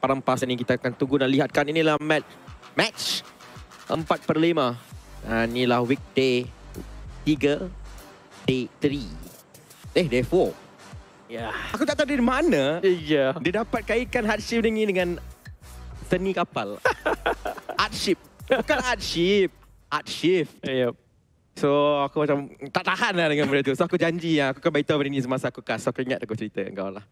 perempas ini kita akan tunggu dan lihatkan inilah match match 4 per 5 dan ha, inilah weekday 3 day 3 eh day 4 ya aku tak tahu dari mana ya yeah. dia dapat kaitkan hardship ini dengan seni kapal hardship bukan hardship hardship So aku macam tak tahan lah dengan benda tu. So aku janji lah, aku akan beritahu benda ni semasa aku cast. So aku ingat aku cerita dengan kau lah.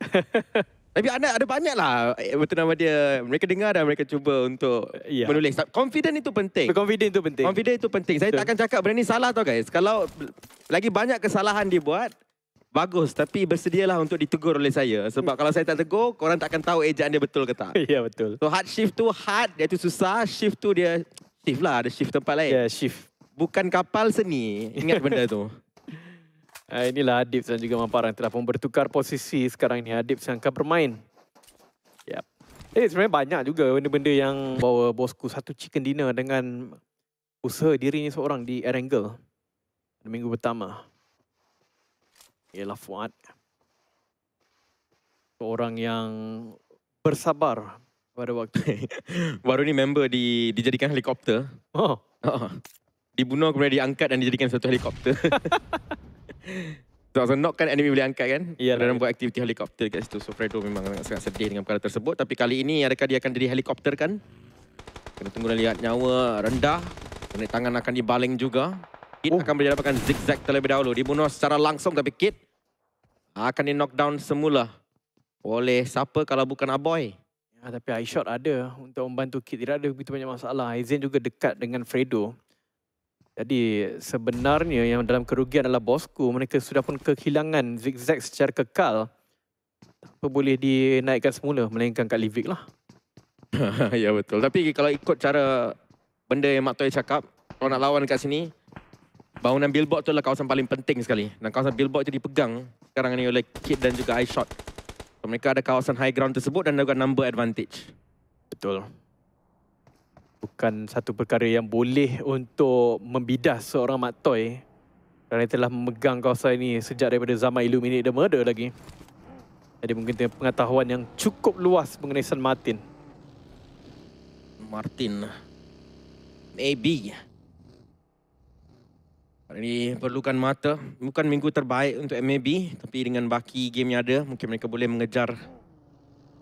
Tapi anak ada banyak lah eh, betul nama dia. Mereka dengar dan mereka cuba untuk yeah. menulis. Confident itu penting. Confident itu penting. Confident itu penting. Saya so. tak akan cakap benda ni salah tau guys. Kalau lagi banyak kesalahan dia buat, Bagus, tapi bersedialah untuk ditegur oleh saya. Sebab kalau saya tak tegur, korang tak akan tahu ejaan dia betul ke tak. Ya, yeah, betul. So, hard shift tu hard, dia tu susah. Shift tu dia shift lah, ada shift tempat lain. Ya, yeah, shift bukan kapal seni. Ingat benda tu. Uh, inilah Adib dan juga Mampar yang telah pun bertukar posisi sekarang ini. Adib yang akan bermain. Yep. Eh, sebenarnya banyak juga benda-benda yang bawa bosku satu chicken dinner dengan usaha dirinya seorang di Erangel. Minggu pertama. Ialah Fuad. Seorang yang bersabar pada waktu ini. Baru ni member di, dijadikan helikopter. Oh. Uh dibunuh kemudian diangkat dan dijadikan satu helikopter. so, so not kan enemy boleh angkat kan? Ya. Dan buat aktiviti helikopter kat situ. So Fredo memang sangat sedih dengan perkara tersebut. Tapi kali ini adakah dia akan jadi helikopter kan? Kena tunggu dan lihat nyawa rendah. Kena tangan akan dibaling juga. Kit oh. akan berjalan zigzag terlebih dahulu. Dibunuh secara langsung tapi Kit akan di knockdown semula. Oleh siapa kalau bukan Aboy? Ya, tapi eye shot ada untuk membantu Kit. Tidak ada begitu banyak masalah. Aizen juga dekat dengan Fredo. Jadi sebenarnya yang dalam kerugian adalah bosku. Mereka sudah pun kehilangan zigzag secara kekal. Apa boleh dinaikkan semula melainkan kat Livik lah. ya betul. Tapi kalau ikut cara benda yang Mak Toya cakap, kalau nak lawan kat sini, bangunan billboard tu adalah kawasan paling penting sekali. Dan kawasan billboard itu dipegang sekarang ini oleh Kid dan juga Aishot. So, mereka ada kawasan high ground tersebut dan juga number advantage. Betul bukan satu perkara yang boleh untuk membidas seorang maktoy kerana telah memegang kawasan ini sejak daripada zaman Illuminate the Murder lagi. Jadi mungkin dengan pengetahuan yang cukup luas mengenai San Martin. Martin. Maybe. Hari ini perlukan mata. Bukan minggu terbaik untuk MAB. Tapi dengan baki game yang ada, mungkin mereka boleh mengejar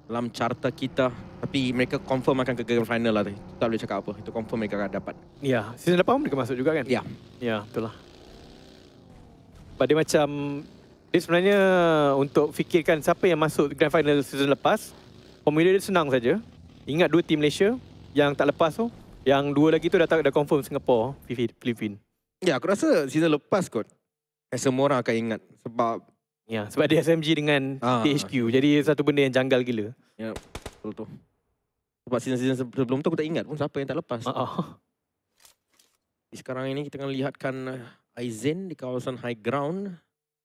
dalam carta kita. Tapi mereka confirm akan ke grand final lah. Tak boleh cakap apa. Itu confirm mereka akan dapat. Ya, season depan mereka masuk juga kan? Ya. Ya, betul lah. Pada macam... Dia sebenarnya untuk fikirkan siapa yang masuk grand final season lepas. Pemilih dia senang saja. Ingat dua tim Malaysia yang tak lepas tu. Yang dua lagi tu datang dah confirm Singapore, Filipina. Ya, aku rasa season lepas kot. Eh, semua orang akan ingat. Sebab Ya, sebab dia SMG dengan ah, THQ. Okay. Jadi satu benda yang janggal gila. Ya, betul tu. Sebab season-season sebelum tu aku tak ingat pun siapa yang tak lepas. Uh-uh. Ah, Jadi ah. sekarang ini kita akan lihatkan uh, Aizen di kawasan high ground.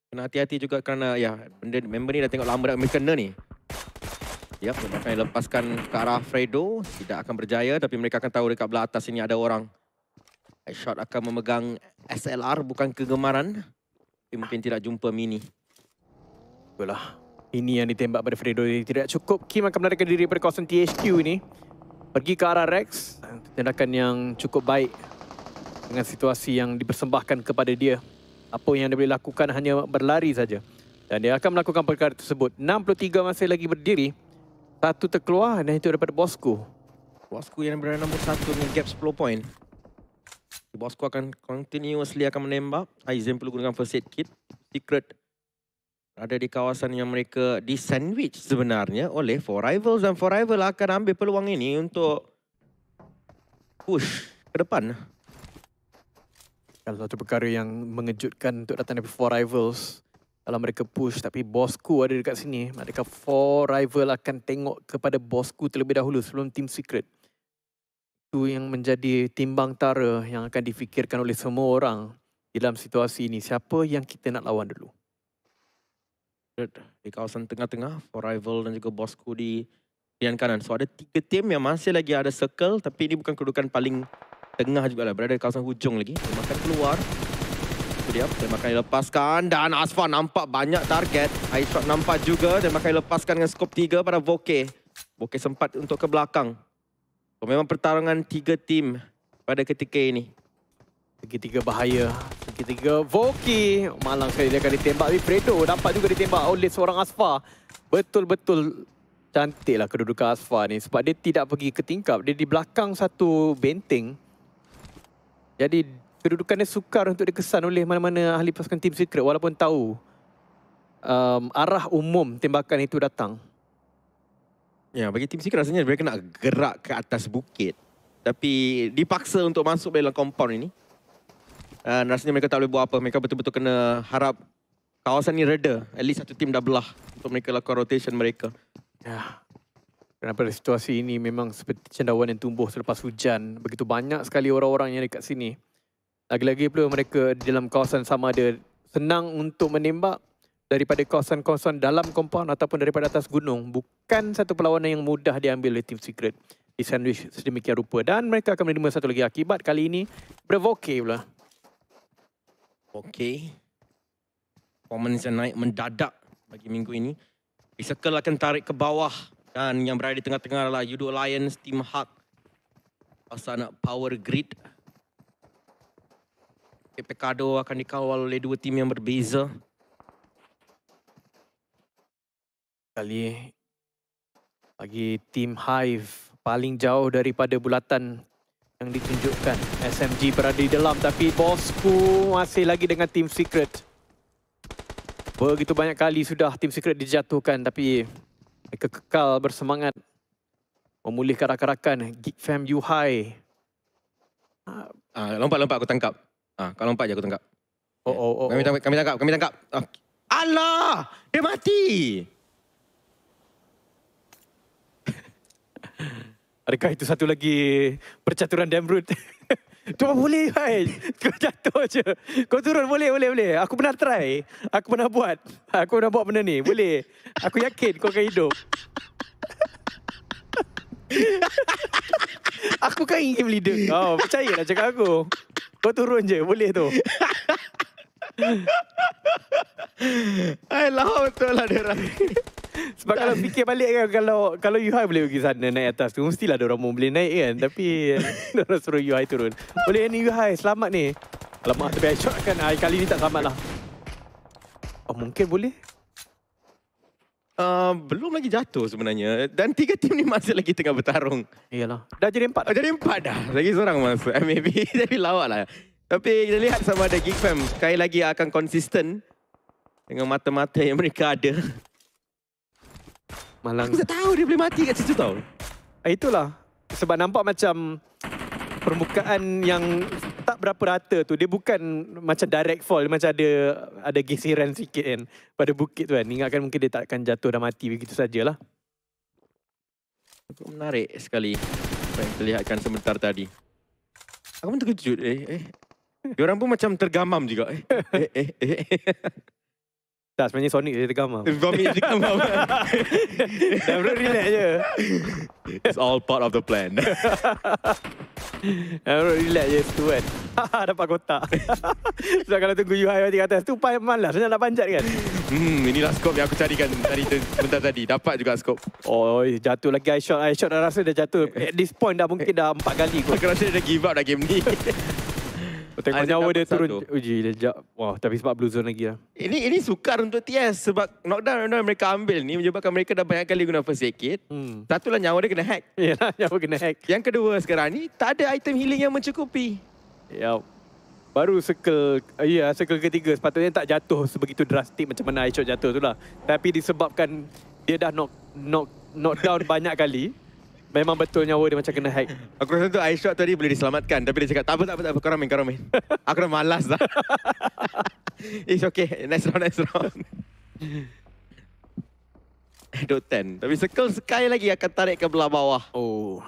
Kena hati-hati juga kerana ya, benda, member ni dah tengok lama dah mereka kena ni. Ya, yep, akan lepaskan ke arah Fredo. Tidak akan berjaya tapi mereka akan tahu dekat belah atas ini ada orang. Headshot akan memegang SLR bukan kegemaran. Tapi mungkin tidak jumpa Mini apalah. Ini yang ditembak pada Fredo ini tidak cukup. Kim akan melarikan diri pada kawasan THQ ini. Pergi ke arah Rex. Tindakan yang cukup baik dengan situasi yang dipersembahkan kepada dia. Apa yang dia boleh lakukan hanya berlari saja. Dan dia akan melakukan perkara tersebut. 63 masih lagi berdiri. Satu terkeluar dan itu daripada bosku. Bosku yang berada nombor satu dengan gap 10 poin. Bosku akan continuously akan menembak. Aizen perlu gunakan first aid kit. Secret ada di kawasan yang mereka di sandwich sebenarnya oleh Four Rivals dan Four Rivals akan ambil peluang ini untuk push ke depan. Kalau satu perkara yang mengejutkan untuk datang dari Four Rivals kalau mereka push tapi bosku ada dekat sini, adakah Four Rivals akan tengok kepada bosku terlebih dahulu sebelum Team Secret? Itu yang menjadi timbang tara yang akan difikirkan oleh semua orang dalam situasi ini. Siapa yang kita nak lawan dulu? di kawasan tengah-tengah for rival dan juga bosku di kian kanan. So ada tiga tim yang masih lagi ada circle tapi ini bukan kedudukan paling tengah juga lah. Berada di kawasan hujung lagi. Makan keluar. Itu dia. Dia makan dilepaskan dan Asfar nampak banyak target. Aishot nampak juga. Dia makan dilepaskan dengan skop tiga pada Voke. Voke sempat untuk ke belakang. So, memang pertarungan tiga tim pada ketika ini. Tiga-tiga bahaya ketiga Voki malang sekali dia akan ditembak tapi Fredo dapat juga ditembak oleh seorang Asfa betul-betul cantiklah kedudukan Asfa ni sebab dia tidak pergi ke tingkap dia di belakang satu benteng jadi kedudukan dia sukar untuk dikesan oleh mana-mana ahli pasukan tim secret walaupun tahu um, arah umum tembakan itu datang ya bagi tim secret rasanya mereka nak gerak ke atas bukit tapi dipaksa untuk masuk dalam kompon ini Uh, rasanya mereka tak boleh buat apa. Mereka betul-betul kena harap kawasan ni reda. At least satu tim dah belah untuk mereka lakukan rotation mereka. Yeah. Kenapa situasi ini memang seperti cendawan yang tumbuh selepas hujan. Begitu banyak sekali orang-orang yang dekat sini. Lagi-lagi pula mereka di dalam kawasan sama ada senang untuk menembak daripada kawasan-kawasan dalam kompaun ataupun daripada atas gunung. Bukan satu perlawanan yang mudah diambil oleh tim Secret. Di sandwich sedemikian rupa. Dan mereka akan menerima satu lagi akibat kali ini. Bravoke pula okay. Performance yang naik mendadak bagi minggu ini. Bicycle akan tarik ke bawah dan yang berada di tengah-tengah adalah Yudo Lions, Team Hug. Pasal nak power grid. Pekado akan dikawal oleh dua tim yang berbeza. Kali bagi Team Hive paling jauh daripada bulatan yang ditunjukkan. SMG berada di dalam tapi bosku masih lagi dengan Team Secret. Begitu banyak kali sudah Team Secret dijatuhkan tapi mereka kekal bersemangat memulihkan rakan-rakan Geek Fam Yuhai. Ah, lompat lompat aku tangkap. Ah, kalau lompat je aku tangkap. Oh oh oh. Kami oh. tangkap, kami tangkap, kami tangkap. Ah. Allah! Dia mati. Adakah itu satu lagi percaturan Damrud? Cuma boleh kan? Kau jatuh je. Kau turun boleh, boleh, boleh. Aku pernah try. Aku pernah buat. Aku pernah buat benda ni. Boleh. Aku yakin kau akan hidup. aku kan ingin leader kau. Oh, percayalah cakap aku. Kau turun je. Boleh tu. Hai, lawan betul lah dia orang. Sebab kalau fikir balik kan kalau kalau Yuhai boleh pergi sana naik atas tu mestilah ada orang boleh naik kan tapi dia suruh Yuhai turun. Boleh ni Yuhai selamat ni. Lama tapi I shot kan I kali ni tak selamat lah. Oh, mungkin boleh. Uh, belum lagi jatuh sebenarnya dan tiga tim ni masih lagi tengah bertarung. Iyalah. Dah jadi empat. Dah jadi empat dah. Lagi seorang masuk. Eh, maybe tapi lawak lah. Tapi kita lihat sama ada Geek Fam. Sekali lagi akan konsisten dengan mata-mata yang mereka ada. Malang. Aku tak tahu dia boleh mati kat situ tau. Ah, itulah. Sebab nampak macam permukaan yang tak berapa rata tu. Dia bukan macam direct fall. Dia macam ada ada gesiran sikit kan. Pada bukit tu kan. Ingatkan mungkin dia tak akan jatuh dan mati begitu sajalah. Cukup menarik sekali. Apa yang terlihatkan sebentar tadi. Aku pun terkejut. Eh, eh. Diorang pun macam tergamam juga. Eh, eh, eh. eh. Tak sebenarnya Sonic je tegam lah. Vomit je tegam lah. Dah relax je. It's all part of the plan. Dah relax je tu kan. Dapat kotak. Sebab so, kalau tunggu UI di atas tu pay malas. Sebenarnya nak panjat kan. Hmm, inilah skop yang aku carikan tadi sebentar tadi. Dapat juga skop. Oh, jatuh lagi eye shot. Eye shot dah rasa dah jatuh. At this point dah mungkin dah empat kali kot. Aku rasa dia dah give up dah game ni. Tengok nyawa dia turun satu. uji dia jap. Wah, tapi sebab blue zone lagi lah. Ini ini sukar untuk TS sebab knockdown knockdown yang mereka ambil ni menyebabkan mereka dah banyak kali guna first aid kit. Hmm. Satulah nyawa dia kena hack. Yalah, nyawa kena hack. Yang kedua sekarang ni tak ada item healing yang mencukupi. Ya. Yep. Baru circle, eh, ya yeah, circle ketiga sepatutnya tak jatuh sebegitu drastik macam mana Aishok jatuh tu lah. Tapi disebabkan dia dah knock, knock, knock down banyak kali. Memang betul nyawa dia macam kena hack. Aku rasa tu Aishok tadi boleh diselamatkan. Tapi dia cakap, tak apa, tak apa, tak apa. Korang main, korang main. Aku dah malas dah. It's okay. Next round, next round. Dot 10. Tapi Circle sekali lagi akan tarik ke belah bawah. Oh.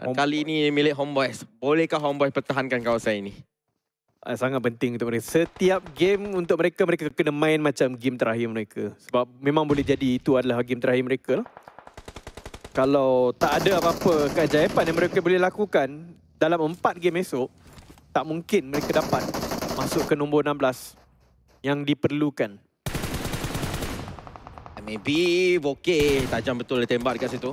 Homeboy. Kali ini milik Homeboys. Bolehkah Homeboys pertahankan kawasan ini? Eh, sangat penting untuk mereka. Setiap game untuk mereka, mereka kena main macam game terakhir mereka. Sebab memang boleh jadi itu adalah game terakhir mereka lah kalau tak ada apa-apa keajaiban yang mereka boleh lakukan dalam empat game esok, tak mungkin mereka dapat masuk ke nombor 16 yang diperlukan. Maybe Vokey tajam betul dia tembak dekat situ.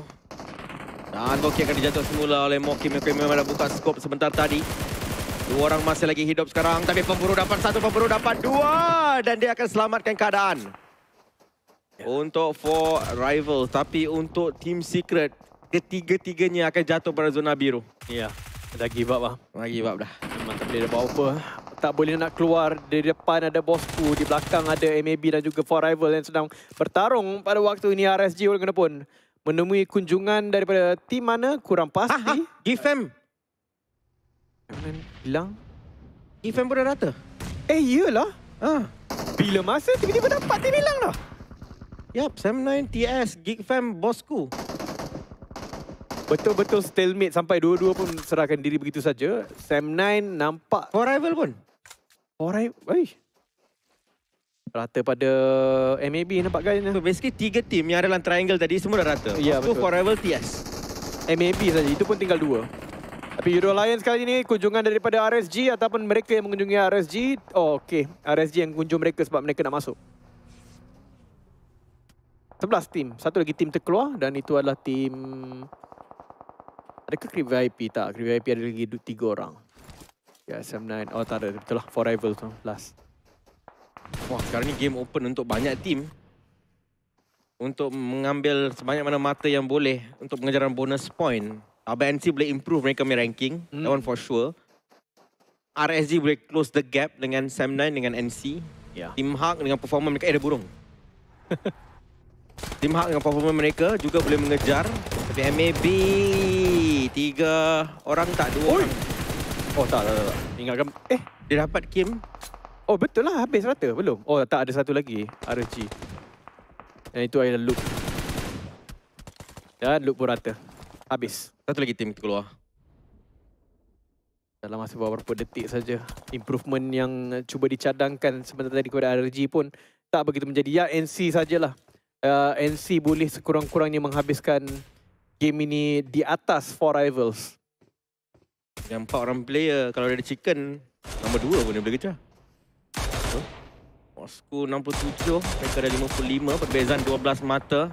Dan Vokey akan dijatuh semula oleh Moki. Moki memang dah buka skop sebentar tadi. Dua orang masih lagi hidup sekarang. Tapi pemburu dapat satu, pemburu dapat dua. Dan dia akan selamatkan keadaan. Ya. Untuk four rival, tapi untuk team secret, ketiga-tiganya akan jatuh pada zona biru. Ya, dah give up lah. Dah give up dah. Memang tak boleh ada apa-apa. Tak boleh nak keluar. Di depan ada bosku, di belakang ada MAB dan juga four rival yang sedang bertarung pada waktu ini RSG walaupun menemui kunjungan daripada tim mana kurang pasti. Aha, give them. Kanan hilang. Give them pun dah rata. Eh, iyalah. Ha. Bila masa tiba-tiba dapat team hilang dah. Yap, 79TS, Fam, bosku. Betul-betul stalemate sampai dua-dua pun serahkan diri begitu saja. Sam 79 nampak... For rival pun? For rival? Eish. Rata pada MAB nampak kan? So, basically, tiga tim yang ada dalam triangle tadi semua dah rata. Ya, bosku, betul. For rival, TS. MAB saja, itu pun tinggal dua. Tapi Euro Lions kali ini, kunjungan daripada RSG ataupun mereka yang mengunjungi RSG. Oh, okey. RSG yang kunjung mereka sebab mereka nak masuk. Sebelas tim. Satu lagi tim terkeluar dan itu adalah tim... Adakah Creep VIP tak? Creep VIP ada lagi tiga orang. Ya, SM9. Oh, tak ada. Betul lah. 4 rival tu. Last. Wah, sekarang ni game open untuk banyak tim. Untuk mengambil sebanyak mana mata yang boleh untuk pengejaran bonus point. Ah, NC boleh improve mereka punya ranking. Hmm. That one for sure. RSG boleh close the gap dengan SM9 dengan NC. Yeah. Tim Hark dengan performance mereka. Eh, ada burung. Tim Hak dengan performa mereka juga boleh mengejar. Tapi MAB... Tiga orang tak dua Oi. orang. Oh tak, tak, tak. Ingatkan... Eh, dia dapat Kim. Oh betul lah, habis rata. Belum. Oh tak, ada satu lagi. RG. Dan itu adalah loop. Dan loop pun rata. Habis. Satu lagi tim kita keluar. Dalam masa beberapa detik saja improvement yang cuba dicadangkan sebentar tadi kepada RG pun tak begitu menjadi. Ya, NC sajalah uh, NC boleh sekurang-kurangnya menghabiskan game ini di atas four rivals. Yang empat orang player kalau ada chicken nombor dua pun dia boleh kejar. Moscow 67, mereka ada 55, perbezaan 12 mata.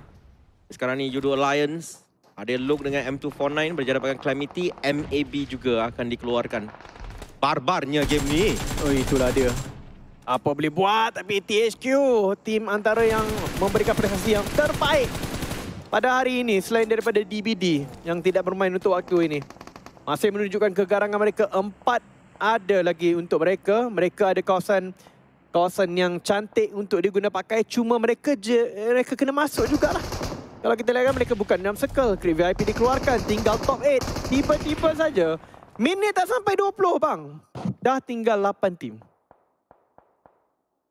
Sekarang ni Yudo Alliance. Ada look dengan M249 berjaya dapatkan Calamity. MAB juga akan dikeluarkan. Barbarnya game ni. Oh, itulah dia apa boleh buat tapi THQ tim antara yang memberikan prestasi yang terbaik pada hari ini selain daripada DBD yang tidak bermain untuk waktu ini masih menunjukkan kegarangan mereka empat ada lagi untuk mereka mereka ada kawasan kawasan yang cantik untuk diguna pakai cuma mereka je mereka kena masuk jugalah kalau kita lihat kan, mereka bukan dalam circle creep VIP dikeluarkan tinggal top 8 tiba-tiba saja minit tak sampai 20 bang dah tinggal 8 tim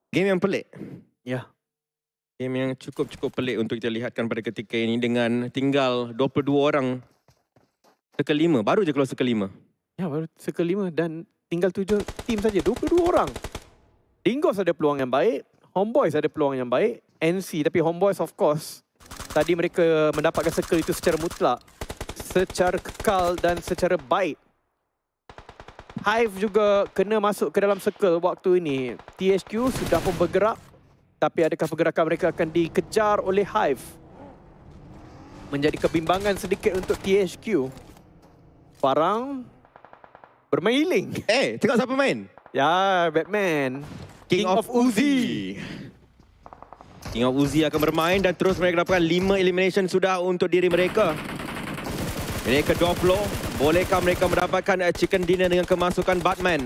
Game yang pelik. Ya. Game yang cukup-cukup pelik untuk kita lihatkan pada ketika ini dengan tinggal 22 orang sekelima. Baru je keluar sekelima. Ya, baru sekelima dan tinggal tujuh tim saja. 22 orang. Dingos ada peluang yang baik. Homeboys ada peluang yang baik. NC tapi Homeboys of course. Tadi mereka mendapatkan circle itu secara mutlak. Secara kekal dan secara baik. Hive juga kena masuk ke dalam circle waktu ini. THQ sudah pun bergerak. Tapi adakah pergerakan mereka akan dikejar oleh Hive? Menjadi kebimbangan sedikit untuk THQ. Farang bermain healing. Eh, hey, tengok siapa main? Ya, Batman. King, King of, of Uzi. King of Uzi akan bermain dan terus mereka dapatkan 5 elimination sudah untuk diri mereka. Mereka 20. Bolehkah mereka mendapatkan eh, chicken dinner dengan kemasukan Batman?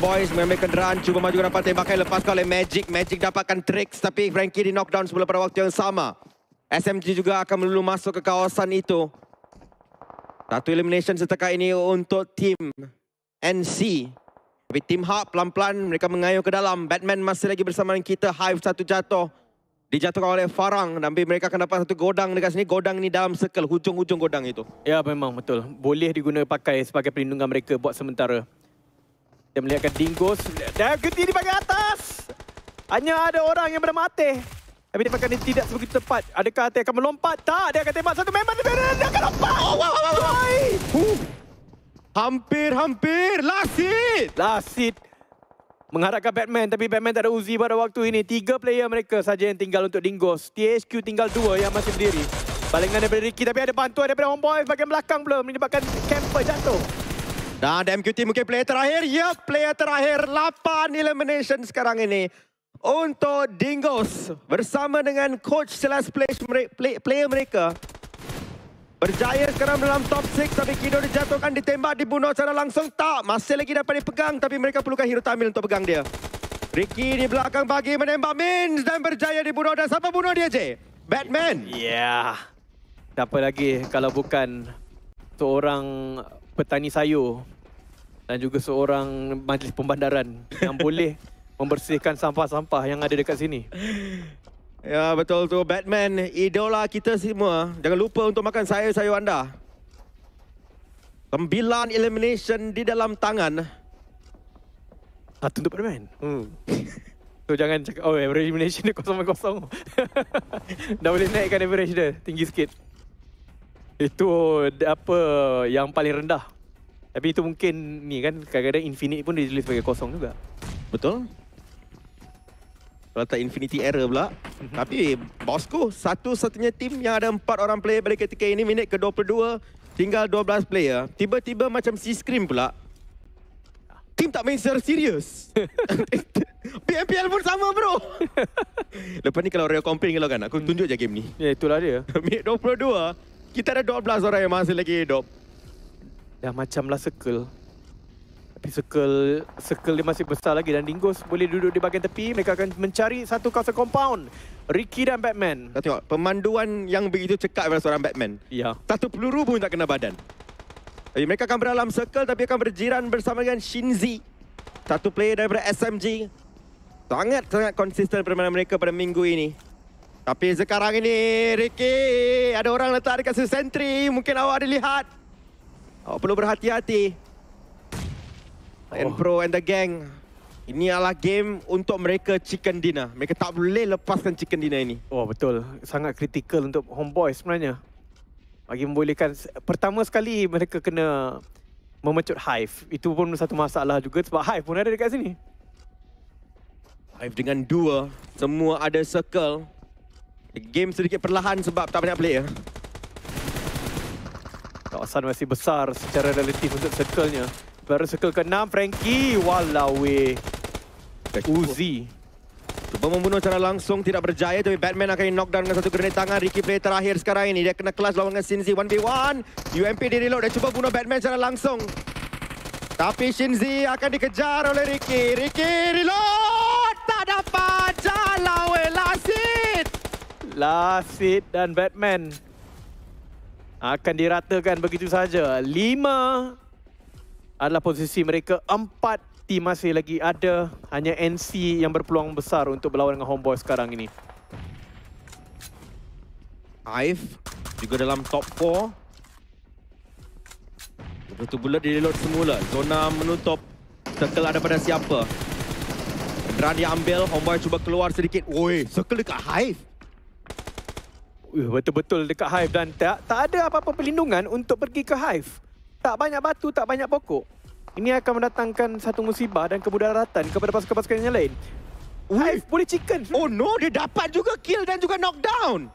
boys, mengambil kenderaan, cuba maju dapat tembakan lepaskan oleh Magic. Magic dapatkan tricks tapi Frankie di knockdown sebelum pada waktu yang sama. SMG juga akan melulu masuk ke kawasan itu. Satu elimination setakat ini untuk tim NC. Tapi tim Hub pelan-pelan mereka mengayuh ke dalam. Batman masih lagi bersama dengan kita. Hive satu jatuh dijatuhkan oleh Farang dan mereka akan dapat satu godang dekat sini. Godang ni dalam circle, hujung-hujung godang itu. Ya, memang betul. Boleh digunakan pakai sebagai perlindungan mereka buat sementara. Kita melihatkan Dingos. Dan Gerti di bagian atas. Hanya ada orang yang bermati. Tapi dia pakai ini tidak sebegitu tepat. Adakah Hati akan melompat? Tak, dia akan tembak satu member. Dia akan lompat. Oh, wow, wow, wow. Hampir-hampir. Last hit. Last hit. Mengharapkan Batman tapi Batman tak ada Uzi pada waktu ini. Tiga player mereka saja yang tinggal untuk Dingos. THQ tinggal dua yang masih berdiri. Balingan daripada Ricky tapi ada bantuan daripada Homeboy bagian belakang belum menyebabkan camper jatuh. Dan DMQT mungkin player terakhir. Ya, yep, player terakhir. lapan elimination sekarang ini. Untuk Dingos bersama dengan coach Celeste player mereka. Berjaya sekarang dalam top 6 tapi Kido dijatuhkan, ditembak, dibunuh secara langsung. Tak, masih lagi dapat dipegang tapi mereka perlukan Hero Tamil untuk pegang dia. Ricky di belakang bagi menembak Minz dan berjaya dibunuh. Dan siapa bunuh dia, Jay? Batman. Ya. Yeah. Siapa lagi kalau bukan seorang petani sayur dan juga seorang majlis pembandaran yang boleh membersihkan sampah-sampah yang ada dekat sini. Ya betul tu Batman idola kita semua. Jangan lupa untuk makan sayur-sayur anda. Sembilan elimination di dalam tangan. Satu untuk Batman. Hmm. so jangan cakap oh average elimination dia kosong-kosong. Dah boleh naikkan average dia tinggi sikit. Itu apa yang paling rendah. Tapi itu mungkin ni kan kadang-kadang infinite pun dia jelis sebagai kosong juga. Betul. Kalau tak Infinity Error pula. Tapi Bosco satu-satunya tim yang ada empat orang player pada ketika ini. Minit ke-22 tinggal 12 player. Tiba-tiba macam si scream pula. Tim tak main secara serius. PMPL pun sama bro. Lepas ni kalau Rio complain kalau kan. Aku hmm. tunjuk je game ni. Ya itulah dia. Minit 22. Kita ada 12 orang yang masih lagi hidup. Dah macam lah circle. Tapi circle, circle dia masih besar lagi dan Dingus boleh duduk di bahagian tepi. Mereka akan mencari satu kawasan compound. Ricky dan Batman. Kau tengok, pemanduan yang begitu cekat pada seorang Batman. Ya. Satu peluru pun tak kena badan. Jadi mereka akan beralam circle tapi akan berjiran bersama dengan Shinzi. Satu player daripada SMG. Sangat-sangat konsisten permainan mereka pada minggu ini. Tapi sekarang ini, Ricky, ada orang letak dekat sentri. Mungkin awak ada lihat. Awak perlu berhati-hati. Titan oh. Pro and the gang. Ini adalah game untuk mereka chicken Dina. Mereka tak boleh lepaskan chicken Dina ini. Oh betul. Sangat kritikal untuk homeboy sebenarnya. Bagi membolehkan. Pertama sekali mereka kena memecut Hive. Itu pun satu masalah juga sebab Hive pun ada dekat sini. Hive dengan dua. Semua ada circle. Game sedikit perlahan sebab tak banyak player. Kawasan masih besar secara relatif untuk circle-nya. Baru circle ke-6 Frankie Walawe eh. Uzi Cuba membunuh secara langsung Tidak berjaya Tapi Batman akan knockdown Dengan satu grenade tangan Ricky play terakhir sekarang ini Dia kena kelas Lawan dengan Shinzi 1v1 UMP di reload Dia cuba bunuh Batman secara langsung Tapi Shinzi akan dikejar oleh Ricky Ricky reload Tak dapat Jalawe Lasit Lasit dan Batman Akan diratakan begitu saja Lima adalah posisi mereka empat tim masih lagi ada hanya NC yang berpeluang besar untuk berlawan dengan Homeboy sekarang ini. Aif juga dalam top 4. Betul bulat di reload semula. Zona menutup. Circle ada pada siapa? Kendaraan ambil Homeboy cuba keluar sedikit. Oi circle dekat Hive. Betul-betul dekat Hive dan tak, tak ada apa-apa perlindungan untuk pergi ke Hive tak banyak batu, tak banyak pokok. Ini akan mendatangkan satu musibah dan kemudaratan kepada pasukan-pasukan yang lain. Hive boleh chicken. Oh no, dia dapat juga kill dan juga knockdown.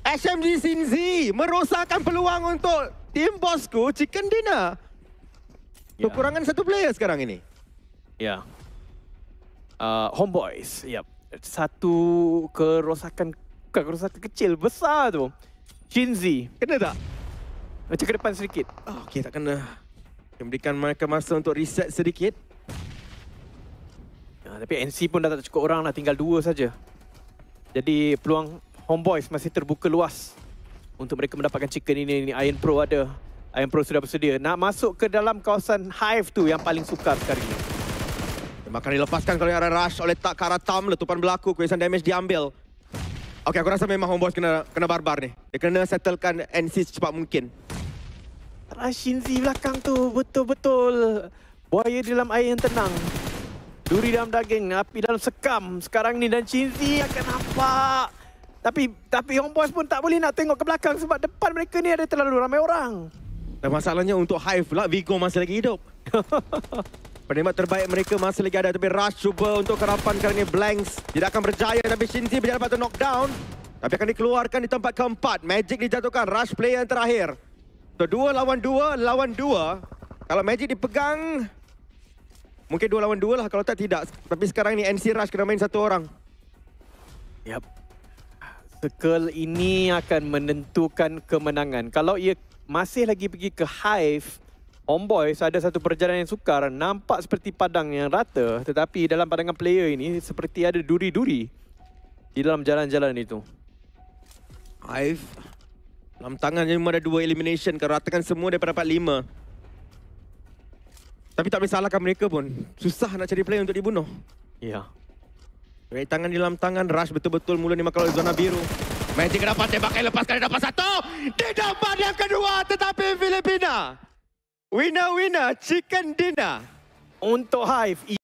SMG Sinzi merosakkan peluang untuk tim bosku Chicken Dinner. Ya. Kekurangan satu player sekarang ini. Ya. Uh, homeboys. Yep. Satu kerosakan, bukan kerosakan kecil, besar tu. Shinzi. Kena tak? Macam ke depan sedikit. Oh, Okey, tak kena. Kita berikan mereka masa untuk reset sedikit. Ya, tapi NC pun dah tak cukup orang lah. Tinggal dua saja. Jadi peluang homeboys masih terbuka luas. Untuk mereka mendapatkan chicken ini. ini Iron Pro ada. Iron Pro sudah bersedia. Nak masuk ke dalam kawasan Hive tu yang paling sukar sekarang ini. makan dilepaskan kalau ada rush oleh tak ke Tam. Letupan berlaku. Kuisan damage diambil. Okey, aku rasa memang Homeboys kena kena barbar ni. Dia kena settlekan NC secepat mungkin. Rashin Z belakang tu betul-betul buaya dalam air yang tenang. Duri dalam daging, api dalam sekam. Sekarang ni dan Chin Z akan nampak. Tapi tapi Homeboys pun tak boleh nak tengok ke belakang sebab depan mereka ni ada terlalu ramai orang. Dan masalahnya untuk Hive lah. Vigo masih lagi hidup. Penembak terbaik mereka masih lagi ada. Tapi Rush cuba untuk kerapan kali ini. Blanks tidak akan berjaya. Tapi Shinzi berjaya dapat knockdown. Tapi akan dikeluarkan di tempat keempat. Magic dijatuhkan. Rush play yang terakhir. So, dua lawan dua, lawan dua. Kalau Magic dipegang... Mungkin dua lawan dua lah. Kalau tak, tidak. Tapi sekarang ni NC Rush kena main satu orang. Yap. sekel ini akan menentukan kemenangan. Kalau ia masih lagi pergi ke Hive... Homeboys ada satu perjalanan yang sukar Nampak seperti padang yang rata Tetapi dalam pandangan player ini Seperti ada duri-duri Di dalam jalan-jalan itu Hive Dalam tangan yang ada dua elimination Kalau ratakan semua daripada part 5 Tapi tak boleh salahkan mereka pun Susah nak cari player untuk dibunuh Ya Dari tangan di dalam tangan Rush betul-betul mula ni makan oleh zona biru Magic dapat tembakan eh, lepas kali dapat satu Dia dapat yang kedua tetapi Filipina Winner-winner chicken dinner untuk Hive.